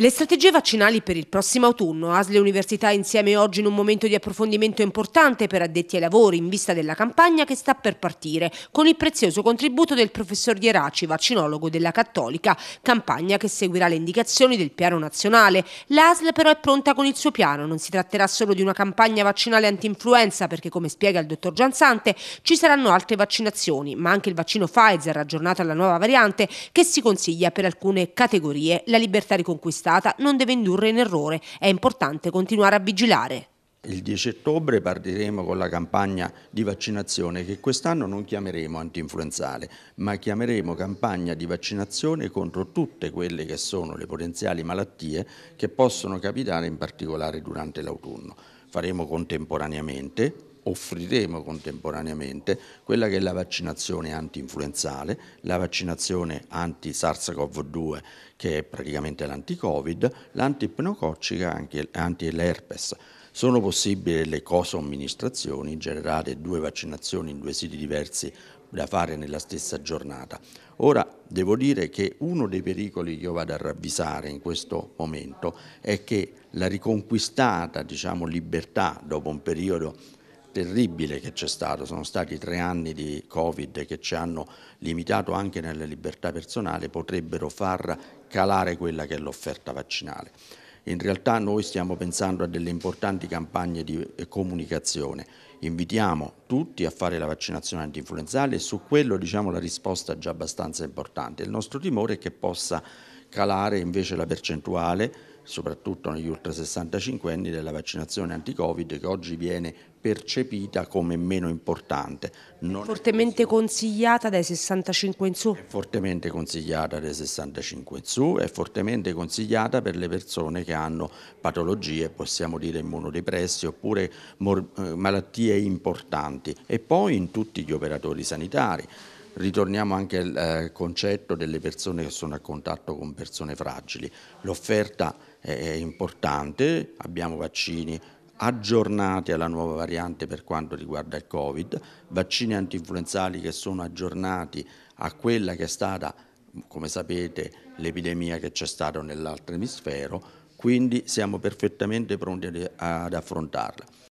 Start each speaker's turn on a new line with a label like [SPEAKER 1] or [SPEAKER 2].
[SPEAKER 1] Le strategie vaccinali per il prossimo autunno, ASL e Università insieme oggi in un momento di approfondimento importante per addetti ai lavori in vista della campagna che sta per partire, con il prezioso contributo del professor Dieraci, vaccinologo della Cattolica, campagna che seguirà le indicazioni del piano nazionale. L'ASL però è pronta con il suo piano, non si tratterà solo di una campagna vaccinale anti-influenza perché come spiega il dottor Giansante ci saranno altre vaccinazioni, ma anche il vaccino Pfizer aggiornato alla nuova variante che si consiglia per alcune categorie la libertà riconquistata imputata non deve indurre in errore. È importante continuare a vigilare.
[SPEAKER 2] Il 10 ottobre partiremo con la campagna di vaccinazione che quest'anno non chiameremo anti-influenzale, ma chiameremo campagna di vaccinazione contro tutte quelle che sono le potenziali malattie che possono capitare in particolare durante l'autunno. Faremo contemporaneamente offriremo contemporaneamente quella che è la vaccinazione anti-influenzale, la vaccinazione anti-SARS-CoV-2 che è praticamente l'anti-Covid, l'antipneumococcica e anti-l'herpes. Sono possibili le cosomministrazioni, generate due vaccinazioni in due siti diversi da fare nella stessa giornata. Ora devo dire che uno dei pericoli che io vado a ravvisare in questo momento è che la riconquistata diciamo, libertà dopo un periodo terribile che c'è stato, sono stati tre anni di Covid che ci hanno limitato anche nella libertà personale, potrebbero far calare quella che è l'offerta vaccinale. In realtà noi stiamo pensando a delle importanti campagne di eh, comunicazione. Invitiamo tutti a fare la vaccinazione antinfluenzale e su quello diciamo, la risposta è già abbastanza importante. Il nostro timore è che possa calare invece la percentuale soprattutto negli ultra 65 anni, della vaccinazione anti-Covid che oggi viene percepita come meno importante. Non
[SPEAKER 1] fortemente consigliata dai 65 in su? È
[SPEAKER 2] fortemente consigliata dai 65 in su, è fortemente consigliata per le persone che hanno patologie, possiamo dire immunodepressi, oppure eh, malattie importanti e poi in tutti gli operatori sanitari ritorniamo anche al eh, concetto delle persone che sono a contatto con persone fragili. L'offerta è importante, abbiamo vaccini aggiornati alla nuova variante per quanto riguarda il Covid, vaccini antinfluenzali che sono aggiornati a quella che è stata, come sapete, l'epidemia che c'è stata nell'altro emisfero, quindi siamo perfettamente pronti ad affrontarla.